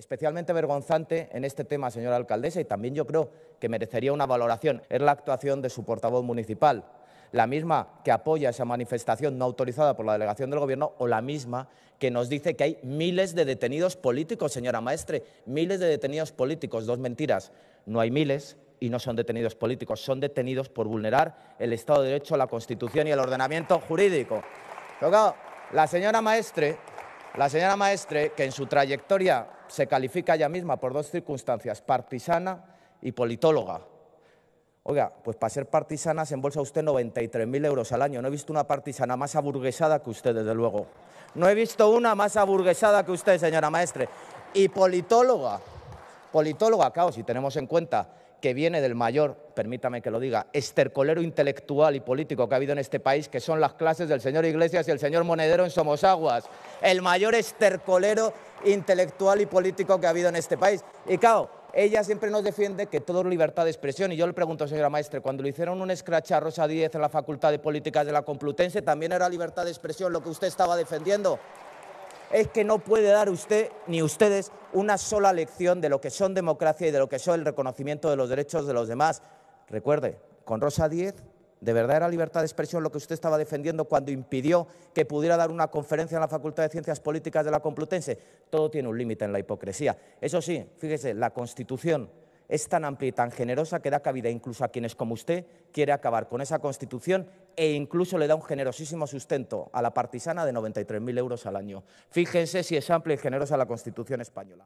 especialmente vergonzante en este tema, señora alcaldesa, y también yo creo que merecería una valoración, es la actuación de su portavoz municipal, la misma que apoya esa manifestación no autorizada por la delegación del Gobierno o la misma que nos dice que hay miles de detenidos políticos, señora maestre, miles de detenidos políticos, dos mentiras, no hay miles y no son detenidos políticos, son detenidos por vulnerar el Estado de Derecho, la Constitución y el ordenamiento jurídico. la señora maestre la señora Maestre, que en su trayectoria se califica ella misma por dos circunstancias, partisana y politóloga. Oiga, pues para ser partisana se embolsa usted 93.000 euros al año. No he visto una partisana más aburguesada que usted, desde luego. No he visto una más aburguesada que usted, señora Maestre. Y politóloga. Politóloga, claro, si tenemos en cuenta que viene del mayor, permítame que lo diga, estercolero intelectual y político que ha habido en este país, que son las clases del señor Iglesias y el señor Monedero en Somosaguas. El mayor estercolero intelectual y político que ha habido en este país. Y claro, ella siempre nos defiende que todo es libertad de expresión. Y yo le pregunto, señora maestra, cuando le hicieron un escrache a Rosa Díez en la Facultad de Políticas de la Complutense, ¿también era libertad de expresión lo que usted estaba defendiendo? es que no puede dar usted ni ustedes una sola lección de lo que son democracia y de lo que son el reconocimiento de los derechos de los demás. Recuerde, con Rosa Díez, ¿de verdad era libertad de expresión lo que usted estaba defendiendo cuando impidió que pudiera dar una conferencia en la Facultad de Ciencias Políticas de la Complutense? Todo tiene un límite en la hipocresía. Eso sí, fíjese, la Constitución es tan amplia y tan generosa que da cabida incluso a quienes como usted quieren acabar con esa Constitución e incluso le da un generosísimo sustento a la partisana de 93.000 euros al año. Fíjense si es amplia y generosa la Constitución española.